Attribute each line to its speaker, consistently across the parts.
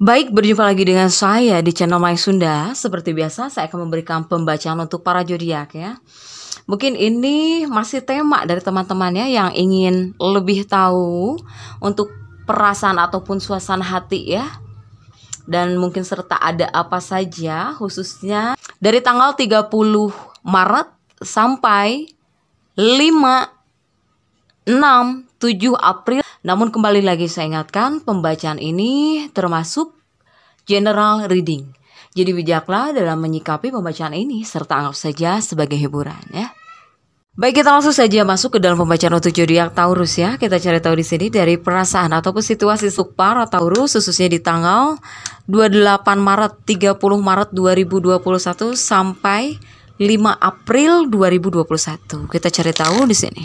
Speaker 1: Baik, berjumpa lagi dengan saya di channel My Sunda. Seperti biasa, saya akan memberikan pembacaan untuk para zodiak ya. Mungkin ini masih tema dari teman-temannya yang ingin lebih tahu untuk perasaan ataupun suasana hati ya. Dan mungkin serta ada apa saja khususnya dari tanggal 30 Maret sampai 5 6 7 April. Namun kembali lagi saya ingatkan pembacaan ini termasuk general reading. Jadi bijaklah dalam menyikapi pembacaan ini serta anggap saja sebagai hiburan ya. Baik kita langsung saja masuk ke dalam pembacaan untuk zodiak Taurus ya. Kita cari tahu di sini dari perasaan ataupun situasi atau Taurus khususnya di tanggal 28 Maret 30 Maret 2021 sampai 5 April 2021. Kita cari tahu di sini.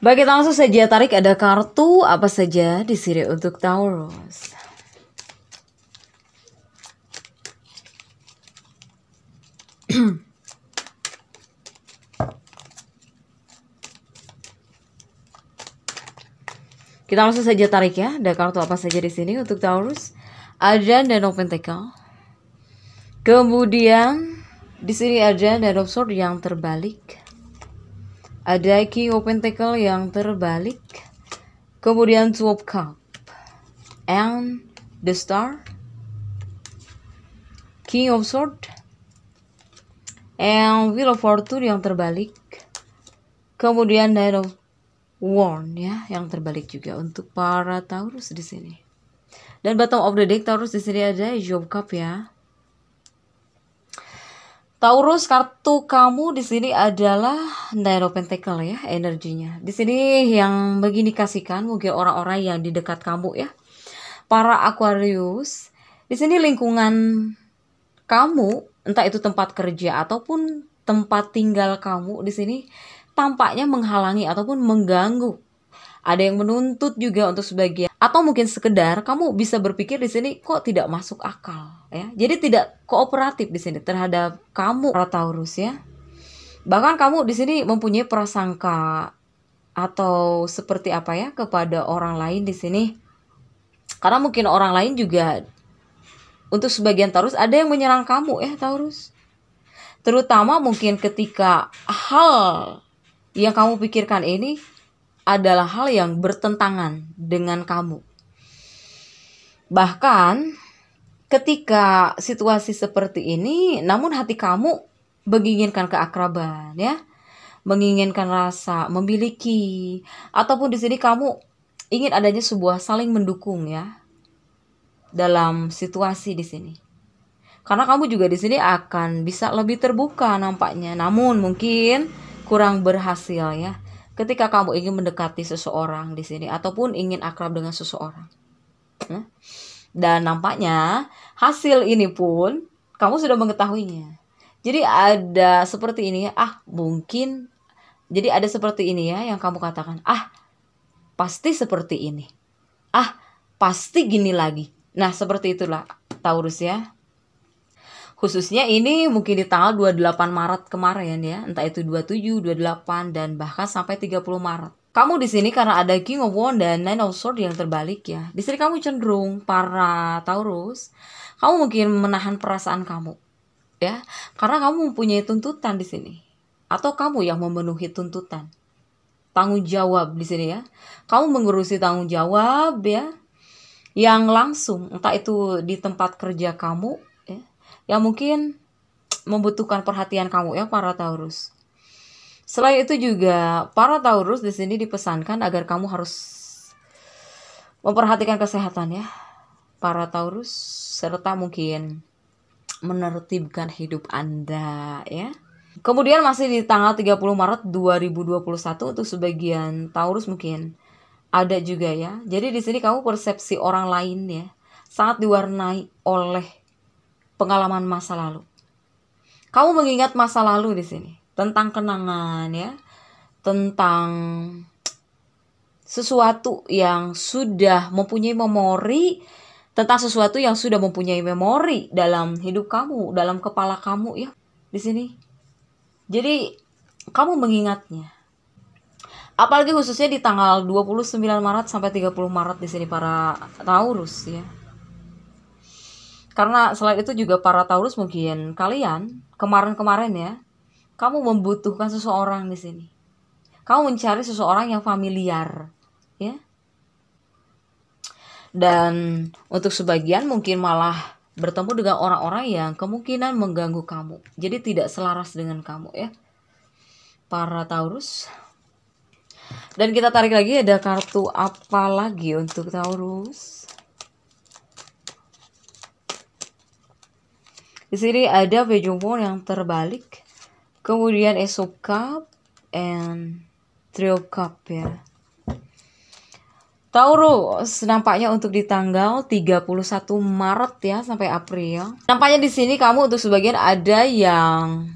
Speaker 1: Baik, kita langsung saja tarik ada kartu apa saja di sini untuk Taurus. Kita langsung saja tarik ya. Ada kartu apa saja di sini untuk Taurus? Ada dan of Kemudian di sini ada dan of Sword yang terbalik. Ada King Open Tackle yang terbalik. Kemudian Swap Cup. And the Star. King of Sword. And Wheel of Fortune yang terbalik. Kemudian Knight of wand ya, yang terbalik juga untuk para Taurus di sini. Dan bottom of the deck Taurus di sini ada Job Cup ya. Taurus kartu kamu di sini adalah Nine of Pentacle ya energinya. Di sini yang begini kasihkan mungkin orang-orang yang di dekat kamu ya. Para Aquarius, di sini lingkungan kamu, entah itu tempat kerja ataupun tempat tinggal kamu di sini tampaknya menghalangi ataupun mengganggu ada yang menuntut juga untuk sebagian atau mungkin sekedar kamu bisa berpikir di sini kok tidak masuk akal ya. Jadi tidak kooperatif di sini terhadap kamu Taurus ya. Bahkan kamu di sini mempunyai prasangka atau seperti apa ya kepada orang lain di sini. Karena mungkin orang lain juga untuk sebagian Taurus ada yang menyerang kamu ya Taurus. Terutama mungkin ketika hal yang kamu pikirkan ini adalah hal yang bertentangan dengan kamu. Bahkan ketika situasi seperti ini, namun hati kamu menginginkan keakraban ya, menginginkan rasa memiliki ataupun di sini kamu ingin adanya sebuah saling mendukung ya dalam situasi di sini. Karena kamu juga di sini akan bisa lebih terbuka nampaknya, namun mungkin kurang berhasil ya ketika kamu ingin mendekati seseorang di sini ataupun ingin akrab dengan seseorang. Ya, dan nampaknya hasil ini pun kamu sudah mengetahuinya. Jadi ada seperti ini, ah mungkin jadi ada seperti ini ya yang kamu katakan, ah pasti seperti ini. Ah, pasti gini lagi. Nah, seperti itulah Taurus ya. Khususnya ini mungkin di tanggal 28 Maret kemarin ya, entah itu 27, 28 dan bahkan sampai 30 Maret. Kamu di sini karena ada King of Wands dan Nine of Swords yang terbalik ya. Di sini kamu cenderung para Taurus, kamu mungkin menahan perasaan kamu ya, karena kamu mempunyai tuntutan di sini atau kamu yang memenuhi tuntutan. Tanggung jawab di sini ya. Kamu mengurusi tanggung jawab ya yang langsung entah itu di tempat kerja kamu yang mungkin membutuhkan perhatian kamu ya para Taurus. Selain itu juga para Taurus di sini dipesankan agar kamu harus memperhatikan kesehatan ya. Para Taurus serta mungkin menertibkan hidup Anda ya. Kemudian masih di tanggal 30 Maret 2021 untuk sebagian Taurus mungkin ada juga ya. Jadi di sini kamu persepsi orang lain ya sangat diwarnai oleh pengalaman masa lalu. Kamu mengingat masa lalu di sini tentang kenangan ya, tentang sesuatu yang sudah mempunyai memori tentang sesuatu yang sudah mempunyai memori dalam hidup kamu, dalam kepala kamu ya di sini. Jadi kamu mengingatnya. Apalagi khususnya di tanggal 29 Maret sampai 30 Maret di sini para Taurus ya. Karena selain itu juga para Taurus mungkin kalian kemarin-kemarin ya, kamu membutuhkan seseorang di sini. Kamu mencari seseorang yang familiar, ya. Dan untuk sebagian mungkin malah bertemu dengan orang-orang yang kemungkinan mengganggu kamu. Jadi tidak selaras dengan kamu ya. Para Taurus. Dan kita tarik lagi ada kartu apa lagi untuk Taurus? Di sini ada Bejungwon yang terbalik. Kemudian Eso Cup and Trio Cup ya. Taurus nampaknya untuk di tanggal 31 Maret ya sampai April. Nampaknya di sini kamu untuk sebagian ada yang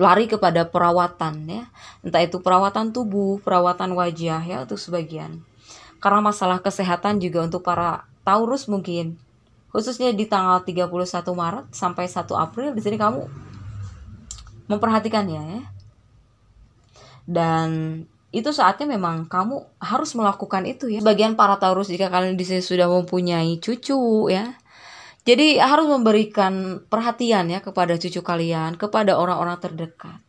Speaker 1: lari kepada perawatan ya. Entah itu perawatan tubuh, perawatan wajah ya untuk sebagian. Karena masalah kesehatan juga untuk para Taurus mungkin khususnya di tanggal 31 Maret sampai 1 April di sini kamu memperhatikannya ya. Dan itu saatnya memang kamu harus melakukan itu ya. Bagian para Taurus jika kalian di sini sudah mempunyai cucu ya. Jadi harus memberikan perhatian ya kepada cucu kalian, kepada orang-orang terdekat.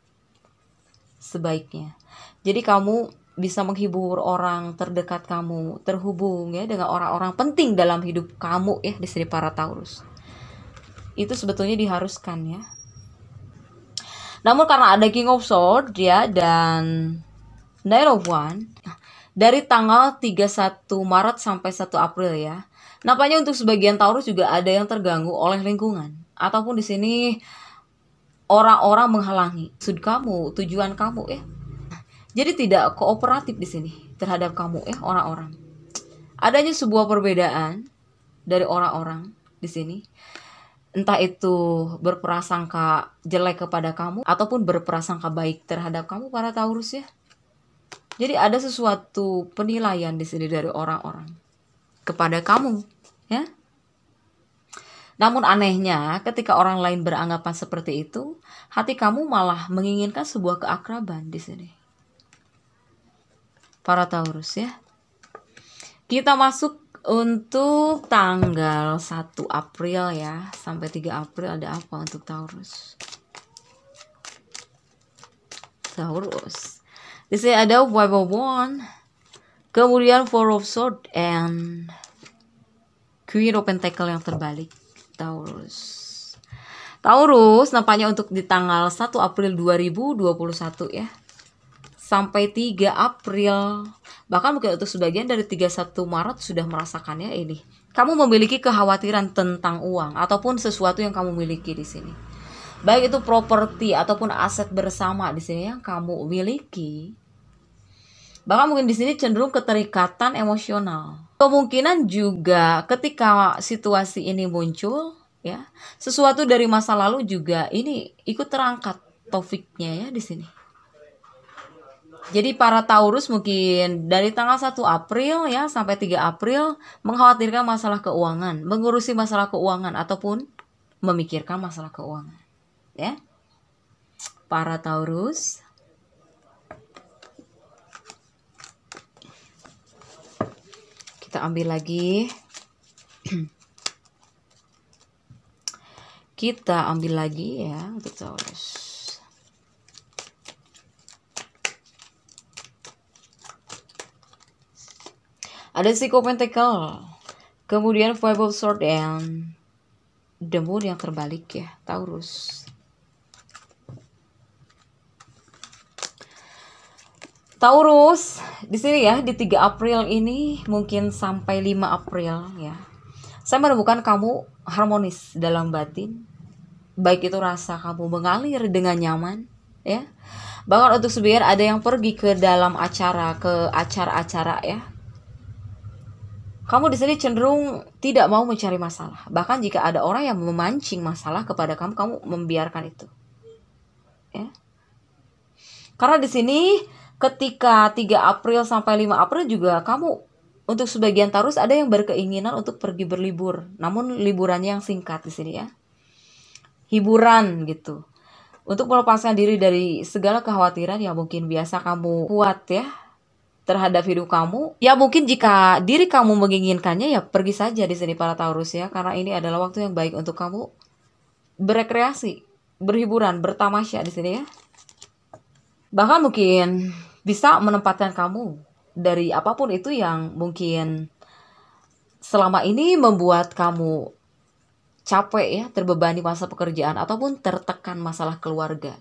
Speaker 1: Sebaiknya. Jadi kamu bisa menghibur orang terdekat kamu, terhubung ya dengan orang-orang penting dalam hidup kamu ya di sini para Taurus. Itu sebetulnya diharuskan ya. Namun karena ada King of Swords ya dan Nine of One dari tanggal 31 Maret sampai 1 April ya. Nampaknya untuk sebagian Taurus juga ada yang terganggu oleh lingkungan ataupun di sini orang-orang menghalangi sud kamu, tujuan kamu ya jadi tidak kooperatif di sini terhadap kamu eh orang-orang. Adanya sebuah perbedaan dari orang-orang di sini. Entah itu berprasangka jelek kepada kamu ataupun berprasangka baik terhadap kamu para Taurus ya. Jadi ada sesuatu penilaian di sini dari orang-orang kepada kamu ya. Namun anehnya, ketika orang lain beranggapan seperti itu, hati kamu malah menginginkan sebuah keakraban di sini para Taurus ya. Kita masuk untuk tanggal 1 April ya sampai 3 April ada apa untuk Taurus? Taurus. Di sini ada Five of Wands, kemudian Four of Swords and Queen of Pentacle yang terbalik Taurus. Taurus nampaknya untuk di tanggal 1 April 2021 ya sampai 3 April. Bahkan mungkin untuk sebagian dari 31 Maret sudah merasakannya ini. Kamu memiliki kekhawatiran tentang uang ataupun sesuatu yang kamu miliki di sini. Baik itu properti ataupun aset bersama di sini yang kamu miliki. Bahkan mungkin di sini cenderung keterikatan emosional. Kemungkinan juga ketika situasi ini muncul ya, sesuatu dari masa lalu juga ini ikut terangkat topiknya ya di sini jadi para Taurus mungkin dari tanggal 1 April ya sampai 3 April mengkhawatirkan masalah keuangan, mengurusi masalah keuangan ataupun memikirkan masalah keuangan. Ya. Para Taurus Kita ambil lagi. Kita ambil lagi ya untuk Taurus. Ada Psycho Pentacle. Kemudian Five of Sword and The Moon yang terbalik ya. Taurus. Taurus, di sini ya di 3 April ini mungkin sampai 5 April ya. Saya menemukan kamu harmonis dalam batin. Baik itu rasa kamu mengalir dengan nyaman ya. Bahkan untuk sebiar ada yang pergi ke dalam acara, ke acara-acara ya, kamu di sini cenderung tidak mau mencari masalah. Bahkan jika ada orang yang memancing masalah kepada kamu, kamu membiarkan itu. Ya. Karena di sini ketika 3 April sampai 5 April juga kamu untuk sebagian Tarus ada yang berkeinginan untuk pergi berlibur. Namun liburannya yang singkat di sini ya. Hiburan gitu. Untuk melepaskan diri dari segala kekhawatiran yang mungkin biasa kamu kuat ya terhadap hidup kamu. Ya mungkin jika diri kamu menginginkannya ya pergi saja di sini para Taurus ya karena ini adalah waktu yang baik untuk kamu berekreasi, berhiburan, bertamasya di sini ya. Bahkan mungkin bisa menempatkan kamu dari apapun itu yang mungkin selama ini membuat kamu capek ya, terbebani masa pekerjaan ataupun tertekan masalah keluarga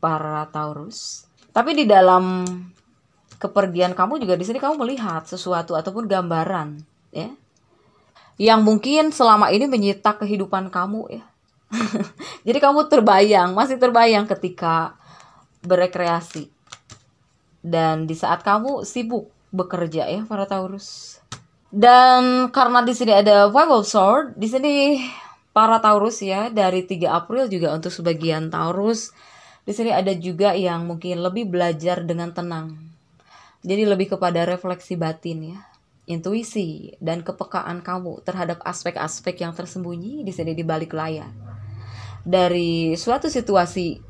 Speaker 1: para Taurus. Tapi di dalam kepergian kamu juga di sini kamu melihat sesuatu ataupun gambaran ya yang mungkin selama ini menyita kehidupan kamu ya. Jadi kamu terbayang, masih terbayang ketika berekreasi. Dan di saat kamu sibuk bekerja ya para Taurus. Dan karena di sini ada Five of Sword, di sini para Taurus ya dari 3 April juga untuk sebagian Taurus di sini ada juga yang mungkin lebih belajar dengan tenang jadi lebih kepada refleksi batin ya, intuisi dan kepekaan kamu terhadap aspek-aspek yang tersembunyi di sini di balik layar. Dari suatu situasi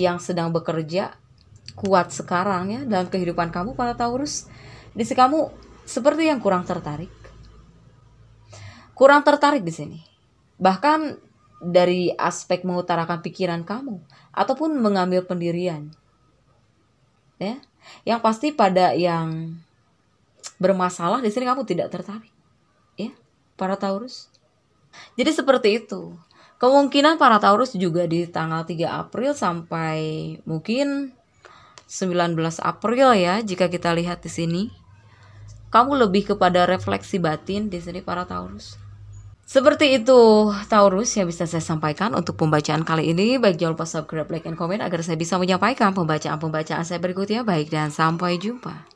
Speaker 1: yang sedang bekerja kuat sekarang ya dalam kehidupan kamu para Taurus, di sini kamu seperti yang kurang tertarik. Kurang tertarik di sini. Bahkan dari aspek mengutarakan pikiran kamu ataupun mengambil pendirian ya yang pasti pada yang bermasalah di sini kamu tidak tertarik ya para Taurus jadi seperti itu kemungkinan para Taurus juga di tanggal 3 April sampai mungkin 19 April ya jika kita lihat di sini kamu lebih kepada refleksi batin di sini para Taurus seperti itu Taurus yang bisa saya sampaikan untuk pembacaan kali ini. Baik jangan lupa subscribe, like, and comment agar saya bisa menyampaikan pembacaan-pembacaan saya berikutnya. Baik dan sampai jumpa.